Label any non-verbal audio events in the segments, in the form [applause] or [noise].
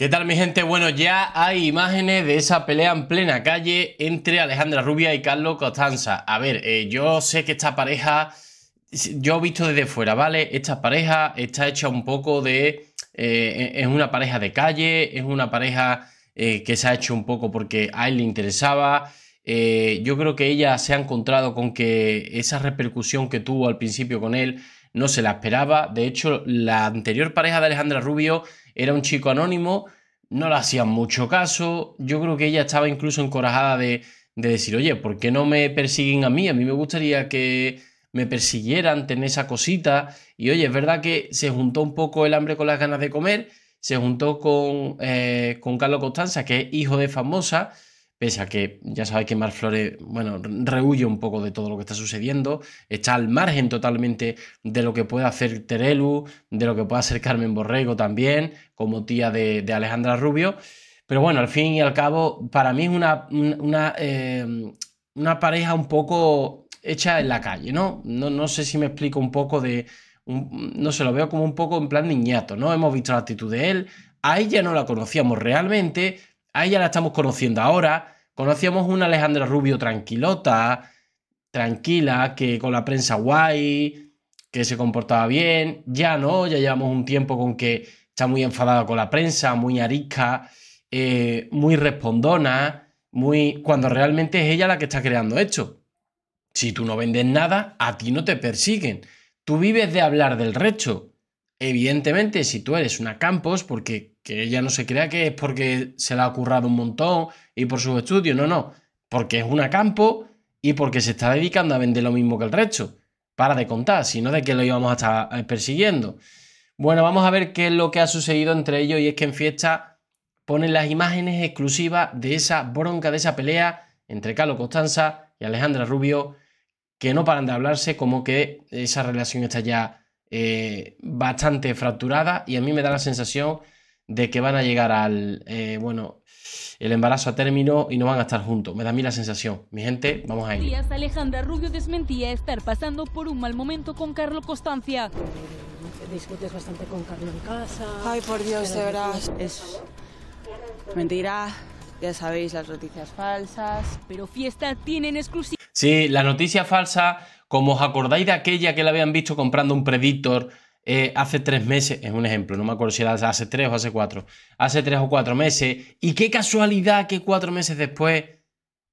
¿Qué tal mi gente? Bueno, ya hay imágenes de esa pelea en plena calle entre Alejandra Rubia y Carlos Costanza. A ver, eh, yo sé que esta pareja, yo he visto desde fuera, ¿vale? Esta pareja está hecha un poco de... Eh, e-, es una pareja de calle, es una pareja eh, que se ha hecho un poco porque a él le interesaba. yo creo que ella se ha encontrado con que esa repercusión que tuvo al principio con él no se la esperaba. De hecho, la anterior pareja de Alejandra Rubio era un chico anónimo, no le hacían mucho caso. Yo creo que ella estaba incluso encorajada de, decir, oye, ¿por qué no me persiguen a mí? A mí me gustaría que me persiguieran, tener esa cosita. Y oye, es verdad que se juntó un poco el hambre con las ganas de comer, se juntó con, eh, con Carlos Constanza, que es hijo de famosa pese a que ya sabéis que Flores, bueno, rehuye un poco de todo lo que está sucediendo, está al margen totalmente de lo que puede hacer Terelu, de lo que puede hacer Carmen Borrego también, como tía de, Alejandra Rubio. Pero bueno, al fin y al cabo, para mí es una, una, eh, una pareja un poco hecha en la calle, ¿no? ¿no? sé si me explico un poco de... no sé, lo veo como un poco en plan niñato, ¿no? Hemos visto la actitud de él, a ella no la conocíamos realmente, a ella la estamos conociendo ahora. Conocíamos una Alejandra Rubio tranquilota, tranquila, que con la prensa guay, que se comportaba bien. Ya no, ya llevamos un tiempo con que está muy enfadada con la prensa, muy arisca, eh, muy respondona, muy. cuando realmente es ella la que está creando esto. Si tú no vendes nada, a ti no te persiguen. Tú vives de hablar del recho. Evidentemente, si tú eres una campos, porque que ella no se crea que es porque se la ha currado un montón y por sus estudios, no, no, porque es una campo y porque se está dedicando a vender lo mismo que el resto. Para de contar, sino de que lo íbamos a estar eh, persiguiendo. Bueno, vamos a ver qué es lo que ha sucedido entre ellos y es que en fiesta ponen las imágenes exclusivas de esa bronca, de esa pelea entre Carlos Costanza y Alejandra Rubio, que no paran de hablarse como que esa relación está ya eh, bastante fracturada y a mí me da la sensación de que van a llegar al, eh, bueno, el embarazo a término y no van a estar juntos. Me da a mí la sensación. Mi gente, vamos a ir. Alejandra Rubio desmentía estar pasando por un mal momento con Carlos Constancia. Discutes bastante con Carlos en casa. Ay, por Dios, de verdad. Es mentira. Ya sabéis las noticias falsas. Pero fiesta tienen exclusiva. Sí, la noticia falsa, como os acordáis de aquella que la habían visto comprando un Predictor eh, hace tres meses, es un ejemplo, no me acuerdo si era hace tres o hace cuatro, hace tres o cuatro meses, y qué casualidad que cuatro meses después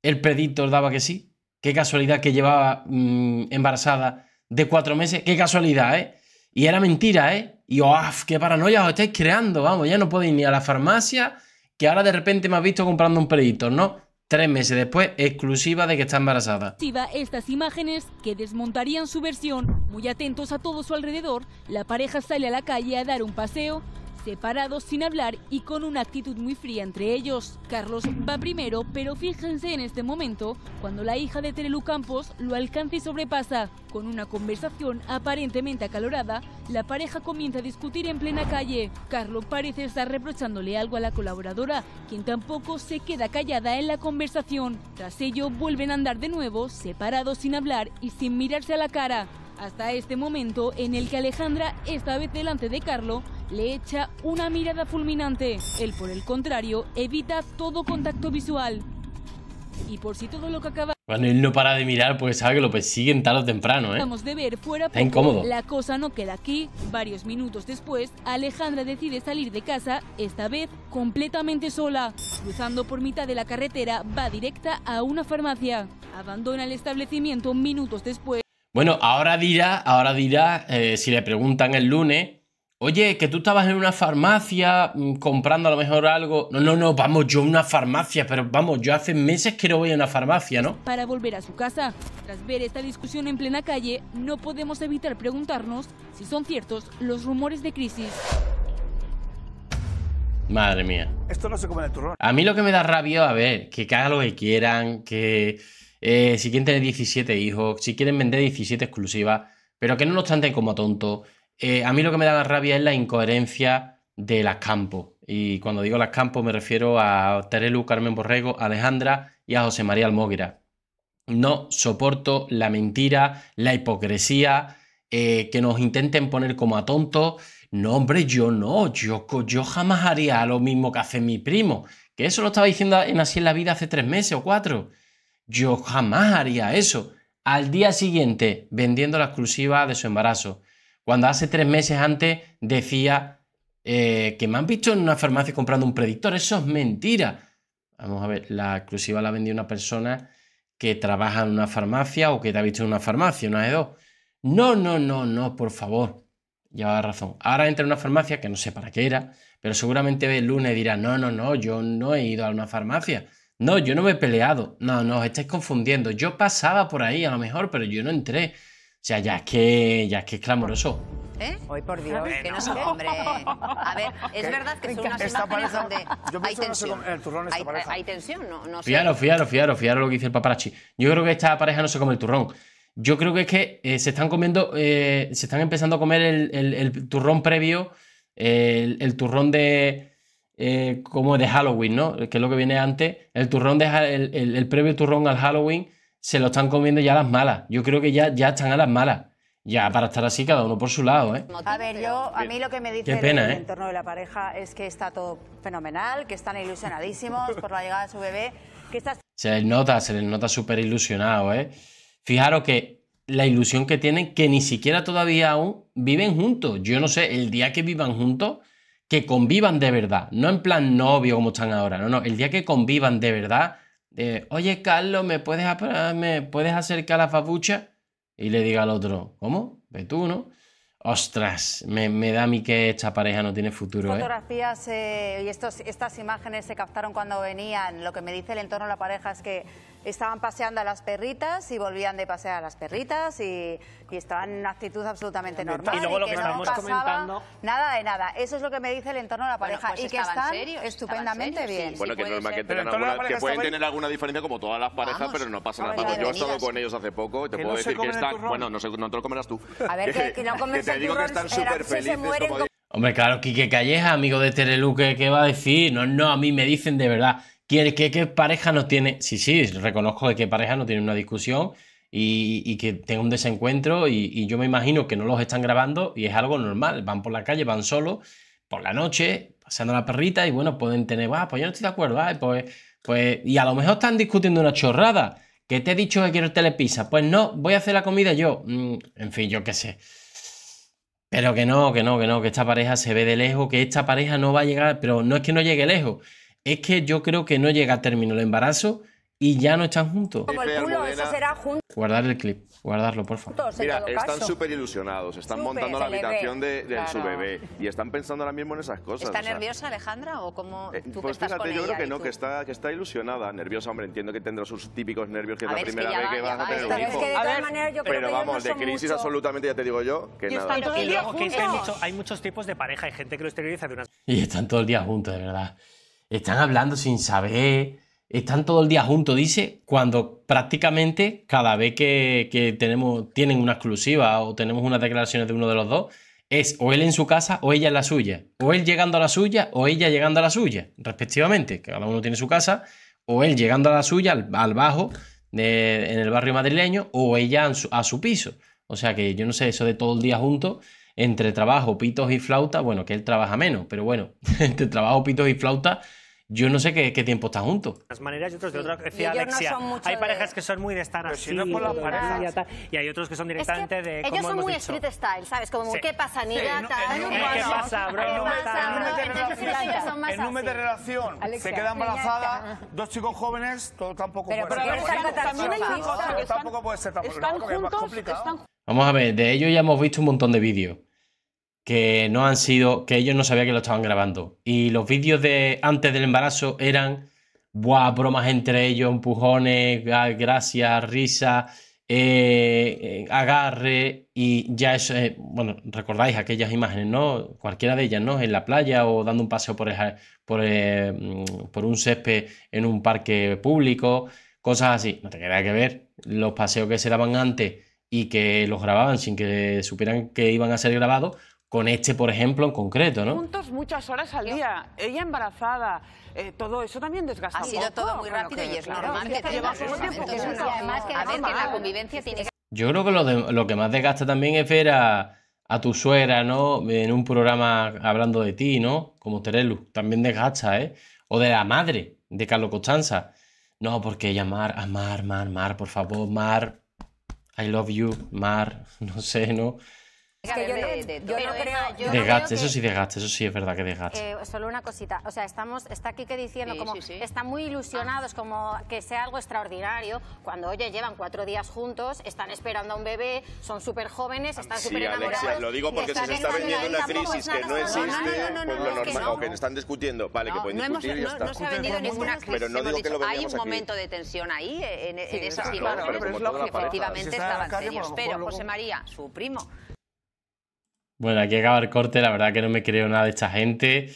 el Predictor daba que sí, qué casualidad que llevaba mm, embarazada de cuatro meses, qué casualidad, ¿eh? Y era mentira, ¿eh? Y ¡af! Ah, ¡Qué paranoia os estáis creando! Vamos, ya no podéis ni a la farmacia, que ahora de repente me has visto comprando un Predictor, ¿no? Tres meses después, exclusiva de que está embarazada. Estas imágenes que desmontarían su versión. Muy atentos a todo su alrededor, la pareja sale a la calle a dar un paseo separados sin hablar y con una actitud muy fría entre ellos. Carlos va primero, pero fíjense en este momento cuando la hija de Terelu Campos lo alcanza y sobrepasa. Con una conversación aparentemente acalorada, la pareja comienza a discutir en plena calle. Carlos parece estar reprochándole algo a la colaboradora, quien tampoco se queda callada en la conversación. Tras ello, vuelven a andar de nuevo, separados sin hablar y sin mirarse a la cara. Hasta este momento en el que Alejandra, esta vez delante de Carlos le echa una mirada fulminante. Él, por el contrario, evita todo contacto visual. Y por si todo lo que acaba... Bueno, él no para de mirar porque sabe que lo persiguen tarde o temprano, ¿eh? Vamos de ver fuera Está incómodo. La cosa no queda aquí. Varios minutos después, Alejandra decide salir de casa, esta vez completamente sola. Cruzando por mitad de la carretera, va directa a una farmacia. Abandona el establecimiento minutos después. Bueno, ahora dirá, ahora dirá, eh, si le preguntan el lunes, Oye, que tú estabas en una farmacia mm, comprando a lo mejor algo. No, no, no, vamos, yo a una farmacia, pero vamos, yo hace meses que no voy a una farmacia, ¿no? Para volver a su casa. Tras ver esta discusión en plena calle, no podemos evitar preguntarnos si son ciertos los rumores de crisis. Madre mía. Esto no se come de turrón. A mí lo que me da rabia, a ver, que hagan lo que quieran, que eh, si quieren tener 17 hijos, si quieren vender 17 exclusivas, pero que no nos traten como tonto. Eh, a mí lo que me da la rabia es la incoherencia de las campos. Y cuando digo las campos me refiero a Terelu, Carmen Borrego, Alejandra y a José María Almóguera. No soporto la mentira, la hipocresía, eh, que nos intenten poner como a tontos. No, hombre, yo no, yo, yo jamás haría lo mismo que hace mi primo. Que eso lo estaba diciendo en Así en la Vida hace tres meses o cuatro. Yo jamás haría eso. Al día siguiente, vendiendo la exclusiva de su embarazo. Cuando hace tres meses antes decía eh, que me han visto en una farmacia comprando un predictor. Eso es mentira. Vamos a ver, la exclusiva la vendió una persona que trabaja en una farmacia o que te ha visto en una farmacia, una de dos. No, no, no, no, por favor. Llevaba razón. Ahora entra en una farmacia que no sé para qué era, pero seguramente el lunes dirá, no, no, no, yo no he ido a una farmacia. No, yo no me he peleado. No, no, os estáis confundiendo. Yo pasaba por ahí a lo mejor, pero yo no entré. O sea, ya es que, ya es que clamoroso. ¿Eh? Hoy por Dios, que no, hombre. A ver, es verdad que son unas esta donde hay tensión. el turrón esta pareja. hay tensión, no, no Fiaro, lo que dice el paparazzi. Yo creo que esta pareja no se come el turrón. Yo creo que es que eh, se están comiendo, eh, se están empezando a comer el, turrón previo, el, el turrón de eh, como de Halloween, ¿no? Que es lo que viene antes, el turrón de el, previo turrón al Halloween se lo están comiendo ya las malas. Yo creo que ya, ya están a las malas. Ya, para estar así, cada uno por su lado, ¿eh? A ver, yo, a mí lo que me dice pena, el, ¿eh? entorno de la pareja es que está todo fenomenal, que están ilusionadísimos por la llegada de su bebé, que Se les nota, se les nota súper ilusionado, ¿eh? Fijaros que la ilusión que tienen, que ni siquiera todavía aún viven juntos. Yo no sé, el día que vivan juntos, que convivan de verdad. No en plan novio como están ahora, no, no. El día que convivan de verdad, oye Carlos, ¿me puedes, ¿me puedes acercar la fabucha? Y le diga al otro, ¿cómo? Ve tú, ¿no? Ostras, me, da a mí que esta pareja no tiene futuro. ¿eh? Fotografías eh, y estas imágenes se captaron cuando venían. Lo que me dice el entorno de la pareja es que estaban paseando a las perritas y volvían de pasear a las perritas y, estaban en una actitud absolutamente normal. Y luego lo que, que comentando. Nada de nada. Eso es lo que me dice el entorno de la pareja. Pues y que están estupendamente bien. bueno, que es que, que pueden tener alguna diferencia como todas las parejas, pero no pasa nada. yo he estado con ellos hace poco y te puedo decir que están. Bueno, no, te lo comerás tú. A ver, [laughs] que, que no comen Que te digo que están súper felices. Hombre, claro, Quique Calleja, amigo de Tereluque, ¿qué va a decir? No, no, a mí me dicen de verdad ¿Qué, pareja no tiene? Sí, sí, reconozco que pareja no tiene una discusión y, que tenga un desencuentro y, yo me imagino que no los están grabando y es algo normal. Van por la calle, van solos, por la noche, pasando la perrita y bueno, pueden tener, va ah, pues yo no estoy de acuerdo, pues, pues, y a lo mejor están discutiendo una chorrada. que te he dicho que quiero telepisa? Pues no, voy a hacer la comida yo. Mm, en fin, yo qué sé. Pero que no, que no, que no, que esta pareja se ve de lejos, que esta pareja no va a llegar, pero no es que no llegue lejos, es que yo creo que no llega a término el embarazo y ya no están juntos. Como el culo, eso será juntos. Guardar el clip, guardarlo, por favor. Mira, están súper ilusionados, están montando la habitación de, su bebé y están pensando ahora mismo en esas cosas. ¿Está nerviosa Alejandra o cómo eh, Pues fíjate, yo creo que no, que está, que está ilusionada. Nerviosa, hombre, entiendo que tendrá sus típicos nervios, que es la primera vez que vas a tener un hijo. Pero vamos, de crisis absolutamente, ya te digo yo, que nada. hay, muchos tipos de pareja, hay gente que lo esteriliza... de una... Y están todo el día juntos, de verdad están hablando sin saber, están todo el día juntos, dice, cuando prácticamente cada vez que, tenemos, tienen una exclusiva o tenemos unas declaraciones de uno de los dos, es o él en su casa o ella en la suya, o él llegando a la suya o ella llegando a la suya, respectivamente, cada uno tiene su casa, o él llegando a la suya, al, bajo, en el barrio madrileño, o ella a su piso. O sea que yo no sé, eso de todo el día juntos, entre trabajo, pitos y flauta, bueno, que él trabaja menos, pero bueno, [laughs] entre trabajo, pitos y flauta yo no sé qué, qué tiempo está junto. De maneras y otros de sí. otras. Decía Alexia, no hay parejas de... que son muy de estar así. Si no por las parejas. Y hay otros que son directamente es que de. Ellos son muy dicho? street style, ¿sabes? Como, sí. ¿qué pasa, niña? Sí, tal, no, ¿Qué pasa, bro? El número de relación. Se queda embarazada, dos chicos jóvenes, todo tampoco puede ser. Tampoco puede ser. Están juntos. Vamos a ver, de ellos ya hemos visto un montón de vídeos que no han sido, que ellos no sabían que lo estaban grabando. Y los vídeos de antes del embarazo eran, buah, bromas entre ellos, empujones, ah, gracias, risa, eh, eh, agarre, y ya eso, bueno, recordáis aquellas imágenes, ¿no? Cualquiera de ellas, ¿no? En la playa o dando un paseo por, mm, por, un césped en un parque público, cosas así. No te queda que ver los paseos que se daban antes y que los grababan sin que supieran que iban a ser grabados, con este, por ejemplo, en concreto, ¿no? Juntos muchas horas al día, ella embarazada, eh, todo eso también desgasta. Ha sido todo muy rápido y es normal que tenga además que, a ver, la convivencia tiene que... Yo creo que lo, que más desgasta también es ver a, tu suegra, ¿no? En un programa hablando de ti, ¿no? Como Terelu, también desgasta, ¿eh? O de la madre de Carlos Costanza. No, porque ella, Mar, amar, ah, Mar, Mar, por favor, Mar, I love you, Mar, [laughs] no sé, ¿no? yo, de, de, Gats, eso sí, de Gats, eso sí es verdad que de Gats. Eh, solo una cosita, o sea, estamos, está aquí que diciendo como están muy ilusionados, como que sea algo extraordinario, cuando oye, llevan cuatro días juntos, están esperando a un bebé, son súper jóvenes, ah, están súper enamorados. Alexia, lo digo porque se se está vendiendo una crisis que no existe, lo normal, o que están discutiendo, vale, que pueden discutir y No se ha vendido ninguna crisis, pero no digo que lo Hay un momento de tensión ahí, en esas porque pues efectivamente estaban serios. Pero José María, su primo, bueno, aquí acaba el corte, la verdad que no me creo nada de esta gente.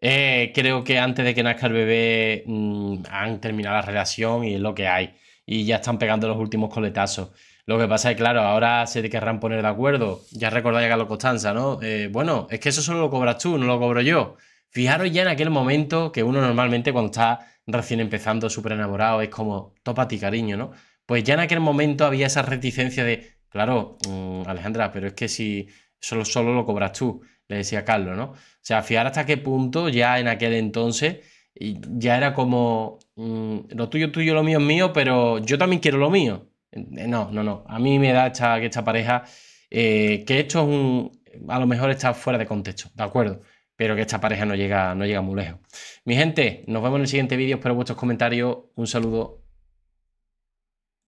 Eh, creo que antes de que nazca el bebé mm, han terminado la relación y es lo que hay. Y ya están pegando los últimos coletazos. Lo que pasa es que, claro, ahora se querrán poner de acuerdo. Ya recordáis a Carlos Costanza, ¿no? Eh, bueno, es que eso solo lo cobras tú, no lo cobro yo. Fijaros ya en aquel momento que uno normalmente cuando está recién empezando, súper enamorado, es como, topa a ti, cariño, ¿no? Pues ya en aquel momento había esa reticencia de, claro, mm, Alejandra, pero es que si Solo, solo lo cobras tú, le decía Carlos, ¿no? O sea, fijar hasta qué punto ya en aquel entonces ya era como mm, lo tuyo, tuyo, lo mío es mío, pero yo también quiero lo mío. Eh, no, no, no. A mí me da que esta pareja eh, que esto es un. A lo mejor está fuera de contexto, ¿de acuerdo? Pero que esta pareja no llega, no llega muy lejos. Mi gente, nos vemos en el siguiente vídeo. Espero vuestros comentarios. Un saludo.